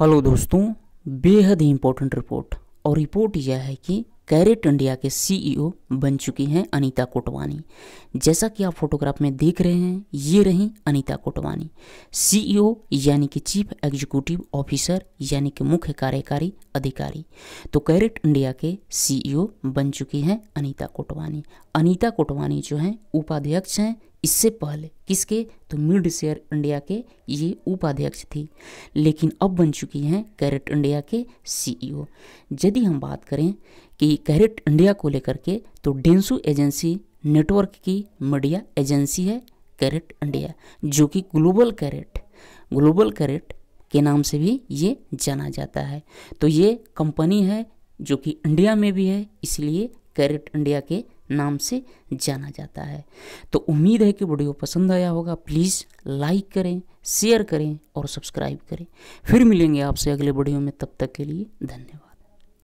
hello दोस्तों बेहद ही इम्पोर्टेंट रिपोर्ट और रिपोर्ट यह है कि कैरेट इंडिया के सीईओ e बन चुकी हैं अनीता कोटवानी जैसा कि आप फोटोग्राफ में देख रहे हैं ये रहीं अनीता कोटवानी सीईओ e यानी कि चीफ एग्जीक्यूटिव ऑफिसर यानी कि मुख्य कार्यकारी अधिकारी तो कैरेट इंडिया के सीईओ e बन चुकी हैं अनीता कोटवानी अनीता कोटवानी जो हैं उपाध्यक्ष हैं इससे पहले किसके तो मिड शेयर इंडिया के ये उपाध्यक्ष थी लेकिन अब बन चुकी हैं कैरेट इंडिया के सीईओ यदि हम बात करें कि कैरेट इंडिया को लेकर के तो डेंसू एजेंसी नेटवर्क की मीडिया एजेंसी है कैरेट इंडिया जो कि ग्लोबल कैरेट ग्लोबल कैरेट के नाम से भी ये जाना जाता है तो ये कंपनी है जो कि इंडिया में भी है इसलिए कैरेट इंडिया के नाम से जाना जाता है तो उम्मीद है कि वीडियो पसंद आया होगा प्लीज़ लाइक करें शेयर करें और सब्सक्राइब करें फिर मिलेंगे आपसे अगले वीडियो में तब तक के लिए धन्यवाद